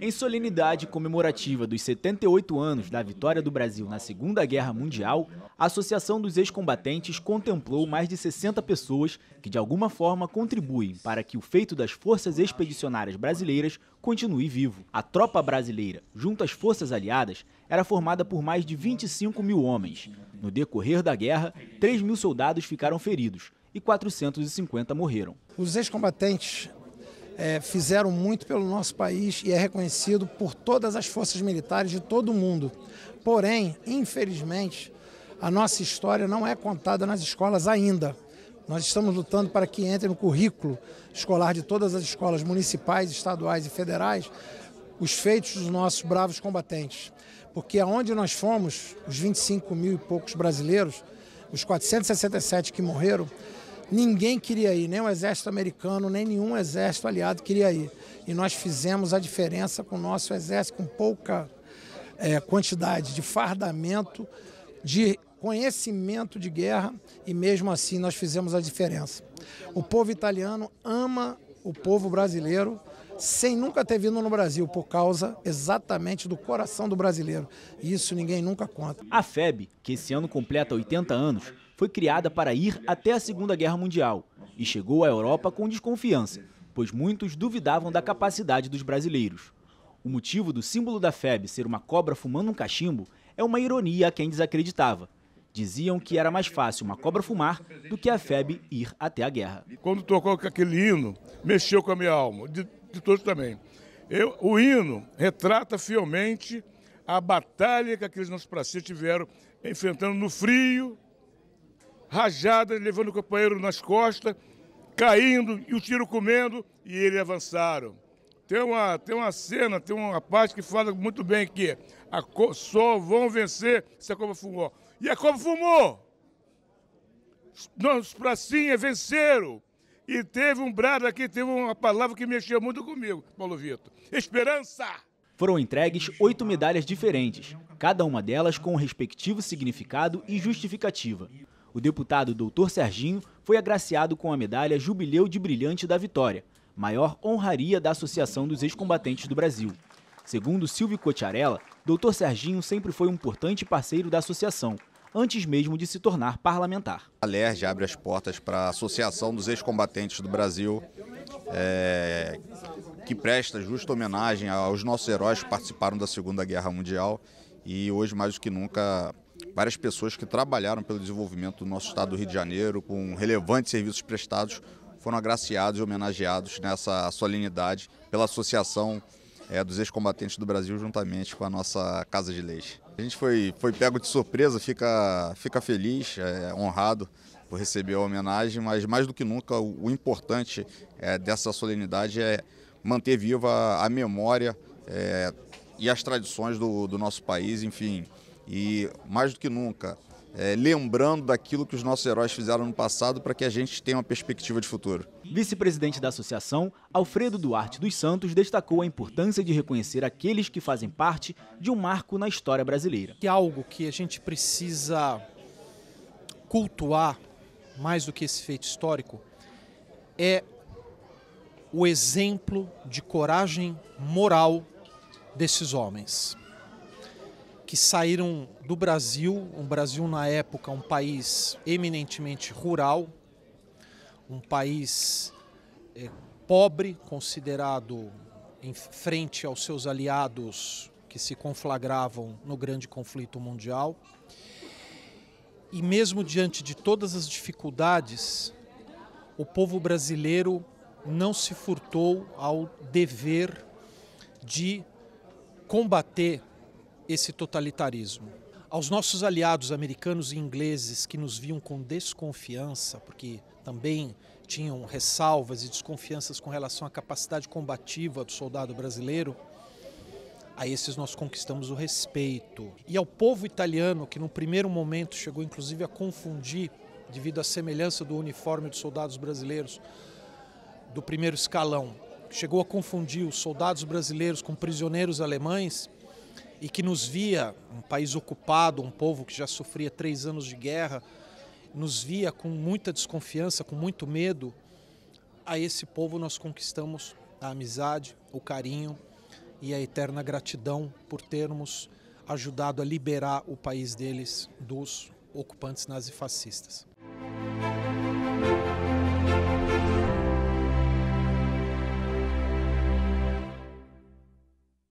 Em solenidade comemorativa dos 78 anos da vitória do Brasil na Segunda Guerra Mundial, a Associação dos Ex-Combatentes contemplou mais de 60 pessoas que de alguma forma contribuem para que o feito das Forças Expedicionárias Brasileiras continue vivo. A tropa brasileira, junto às forças aliadas, era formada por mais de 25 mil homens. No decorrer da guerra, 3 mil soldados ficaram feridos e 450 morreram. Os ex-combatentes é, fizeram muito pelo nosso país e é reconhecido por todas as forças militares de todo o mundo. Porém, infelizmente, a nossa história não é contada nas escolas ainda. Nós estamos lutando para que entre no currículo escolar de todas as escolas municipais, estaduais e federais os feitos dos nossos bravos combatentes. Porque aonde nós fomos, os 25 mil e poucos brasileiros, os 467 que morreram, Ninguém queria ir, nem o exército americano, nem nenhum exército aliado queria ir. E nós fizemos a diferença com o nosso exército, com pouca é, quantidade de fardamento, de conhecimento de guerra, e mesmo assim nós fizemos a diferença. O povo italiano ama o povo brasileiro sem nunca ter vindo no Brasil, por causa exatamente do coração do brasileiro. E isso ninguém nunca conta. A FEB, que esse ano completa 80 anos, foi criada para ir até a Segunda Guerra Mundial e chegou à Europa com desconfiança, pois muitos duvidavam da capacidade dos brasileiros. O motivo do símbolo da FEB ser uma cobra fumando um cachimbo é uma ironia a quem desacreditava. Diziam que era mais fácil uma cobra fumar do que a FEB ir até a guerra. Quando tocou aquele hino, mexeu com a minha alma, de, de todos também. Eu, o hino retrata fielmente a batalha que aqueles nossos pracinhas tiveram enfrentando no frio, Rajada levando o companheiro nas costas, caindo e o tiro comendo, e eles avançaram. Tem uma, tem uma cena, tem uma parte que fala muito bem que a, só vão vencer se a Copa fumou. E a Copa fumou! Os pracinhas venceram! E teve um brado aqui, teve uma palavra que mexeu muito comigo, Paulo Vitor. Esperança! Foram entregues oito medalhas diferentes, cada uma delas com o respectivo significado e justificativa o deputado Dr. Serginho foi agraciado com a medalha Jubileu de Brilhante da Vitória, maior honraria da Associação dos Ex-Combatentes do Brasil. Segundo Silvio Cotiarella, Dr. Serginho sempre foi um importante parceiro da associação, antes mesmo de se tornar parlamentar. A LERJ abre as portas para a Associação dos Ex-Combatentes do Brasil, é, que presta justa homenagem aos nossos heróis que participaram da Segunda Guerra Mundial e hoje, mais do que nunca, várias pessoas que trabalharam pelo desenvolvimento do nosso estado do Rio de Janeiro, com relevantes serviços prestados, foram agraciados e homenageados nessa solenidade pela Associação é, dos Ex-Combatentes do Brasil, juntamente com a nossa Casa de Leis. A gente foi, foi pego de surpresa, fica, fica feliz, é, honrado por receber a homenagem, mas mais do que nunca o, o importante é, dessa solenidade é manter viva a memória e as tradições do, do nosso país, enfim, e, mais do que nunca, é, lembrando daquilo que os nossos heróis fizeram no passado para que a gente tenha uma perspectiva de futuro. Vice-presidente da associação, Alfredo Duarte dos Santos destacou a importância de reconhecer aqueles que fazem parte de um marco na história brasileira. Que é algo que a gente precisa cultuar mais do que esse feito histórico é o exemplo de coragem moral desses homens que saíram do Brasil, um Brasil na época um país eminentemente rural, um país é, pobre, considerado em frente aos seus aliados que se conflagravam no grande conflito mundial. E mesmo diante de todas as dificuldades, o povo brasileiro não se furtou ao dever de combater esse totalitarismo. Aos nossos aliados americanos e ingleses que nos viam com desconfiança, porque também tinham ressalvas e desconfianças com relação à capacidade combativa do soldado brasileiro, a esses nós conquistamos o respeito. E ao povo italiano, que no primeiro momento chegou inclusive a confundir, devido à semelhança do uniforme dos soldados brasileiros do primeiro escalão, chegou a confundir os soldados brasileiros com prisioneiros alemães, e que nos via, um país ocupado, um povo que já sofria três anos de guerra, nos via com muita desconfiança, com muito medo, a esse povo nós conquistamos a amizade, o carinho e a eterna gratidão por termos ajudado a liberar o país deles dos ocupantes nazifascistas.